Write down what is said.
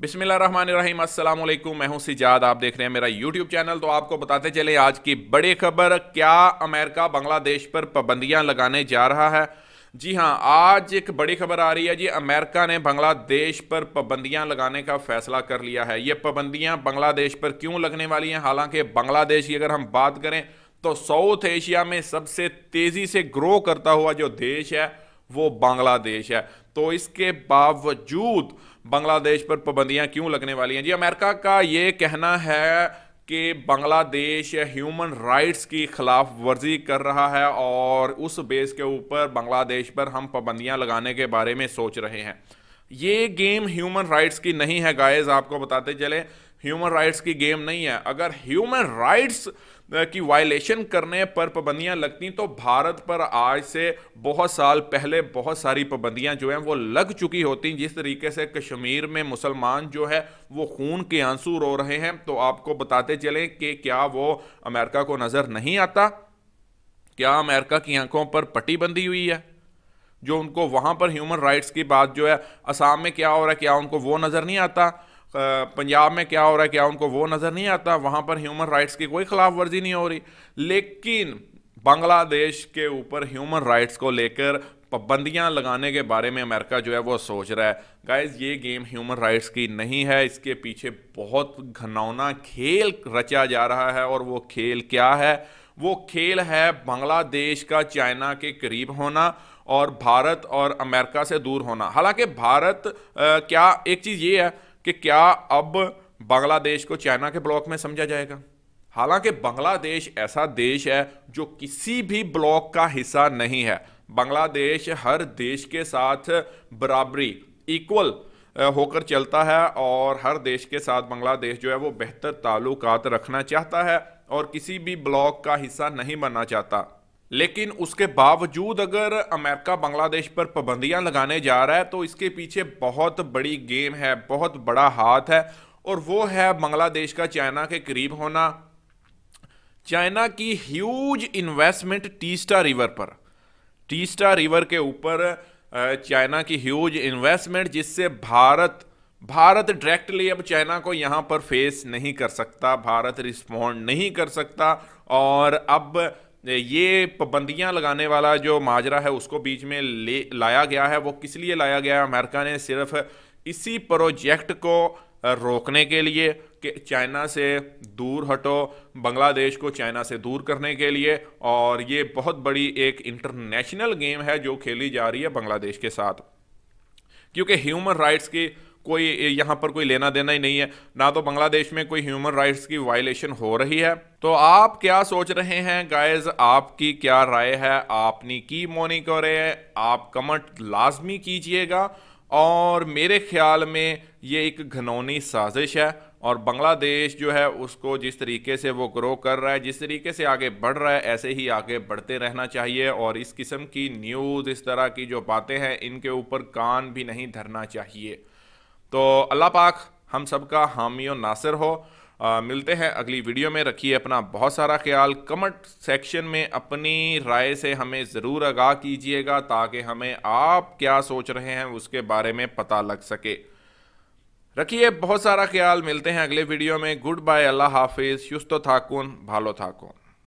बिसमिल्ल रहीम मैं हूं सिजाद आप देख रहे हैं मेरा यूट्यूब चैनल तो आपको बताते चले आज की बड़ी खबर क्या अमेरिका बांग्लादेश पर पाबंदियां लगाने जा रहा है जी हाँ आज एक बड़ी खबर आ रही है जी अमेरिका ने बांग्लादेश पर पाबंदियां लगाने का फैसला कर लिया है ये पाबंदियां बांग्लादेश पर क्यों लगने वाली हैं हालांकि बांग्लादेश की अगर हम बात करें तो साउथ एशिया में सबसे तेज़ी से ग्रो करता हुआ जो देश है वो बांग्लादेश है तो इसके बावजूद बांग्लादेश पर पाबंदियां क्यों लगने वाली हैं जी अमेरिका का ये कहना है कि बांग्लादेश ह्यूमन राइट्स की खिलाफ वर्जी कर रहा है और उस बेस के ऊपर बांग्लादेश पर हम पाबंदियां लगाने के बारे में सोच रहे हैं ये गेम ह्यूमन राइट्स की नहीं है गाइज आपको बताते चले ह्यूमन राइट्स की गेम नहीं है अगर ह्यूमन राइट्स की वायलेशन करने पर पाबंदियां लगती तो भारत पर आज से बहुत साल पहले बहुत सारी पाबंदियां जो हैं वो लग चुकी होती जिस तरीके से कश्मीर में मुसलमान जो है वो खून के आंसू रो रहे हैं तो आपको बताते चलें कि क्या वो अमेरिका को नज़र नहीं आता क्या अमेरिका की आंखों पर पट्टी बंधी हुई है जो उनको वहाँ पर ह्यूमन राइट्स की बात जो है असम में क्या हो रहा है क्या उनको वो नज़र नहीं आता पंजाब में क्या हो रहा है क्या उनको वो नज़र नहीं आता वहाँ पर ह्यूमन राइट्स की कोई खिलाफ वर्जी नहीं हो रही लेकिन बांग्लादेश के ऊपर ह्यूमन राइट्स को लेकर पाबंदियाँ लगाने के बारे में अमेरिका जो है वो सोच रहा है गाइज ये गेम ह्यूमन राइट्स की नहीं है इसके पीछे बहुत घनौना खेल रचा जा रहा है और वो खेल क्या है वो खेल है बांग्लादेश का चाइना के करीब होना और भारत और अमेरिका से दूर होना हालांकि भारत आ, क्या एक चीज़ ये है कि क्या अब बांग्लादेश को चाइना के ब्लॉक में समझा जाएगा हालांकि बांग्लादेश ऐसा देश है जो किसी भी ब्लॉक का हिस्सा नहीं है बांग्लादेश हर देश के साथ बराबरी इक्वल होकर चलता है और हर देश के साथ बांग्लादेश जो है वो बेहतर ताल्लुकात रखना चाहता है और किसी भी ब्लॉक का हिस्सा नहीं बनना चाहता लेकिन उसके बावजूद अगर अमेरिका बांग्लादेश पर पाबंदियां लगाने जा रहा है तो इसके पीछे बहुत बड़ी गेम है बहुत बड़ा हाथ है और वो है बांग्लादेश का चाइना के करीब होना चाइना की ह्यूज इन्वेस्टमेंट टीस्टा रिवर पर टीस्टा रिवर के ऊपर चाइना की ह्यूज इन्वेस्टमेंट जिससे भारत भारत डायरेक्टली अब चाइना को यहाँ पर फेस नहीं कर सकता भारत रिस्पॉन्ड नहीं कर सकता और अब ये पाबंदियाँ लगाने वाला जो माजरा है उसको बीच में ले लाया गया है वो किस लिए लाया गया है अमेरिका ने सिर्फ इसी प्रोजेक्ट को रोकने के लिए कि चाइना से दूर हटो बांग्लादेश को चाइना से दूर करने के लिए और ये बहुत बड़ी एक इंटरनेशनल गेम है जो खेली जा रही है बांग्लादेश के साथ क्योंकि ह्यूमन राइट्स की कोई यहाँ पर कोई लेना देना ही नहीं है ना तो बांग्लादेश में कोई ह्यूमन राइट्स की वायलेशन हो रही है तो आप क्या सोच रहे हैं गाइज आपकी क्या राय है आपने की मोनी कर रहे हैं आप कमेंट लाजमी कीजिएगा और मेरे ख्याल में ये एक घनौनी साजिश है और बांग्लादेश जो है उसको जिस तरीके से वो ग्रो कर रहा है जिस तरीके से आगे बढ़ रहा है ऐसे ही आगे बढ़ते रहना चाहिए और इस किस्म की न्यूज़ इस तरह की जो बातें हैं इनके ऊपर कान भी नहीं धरना चाहिए तो अल्लाह पाक हम सबका हामी और नासिर हो आ, मिलते हैं अगली वीडियो में रखिए अपना बहुत सारा ख्याल कमेंट सेक्शन में अपनी राय से हमें ज़रूर आगाह कीजिएगा ताकि हमें आप क्या सोच रहे हैं उसके बारे में पता लग सके रखिए बहुत सारा ख्याल मिलते हैं अगले वीडियो में गुड बाय अल्लाह हाफिज़ युस्तो थाकुन भालो थाकुन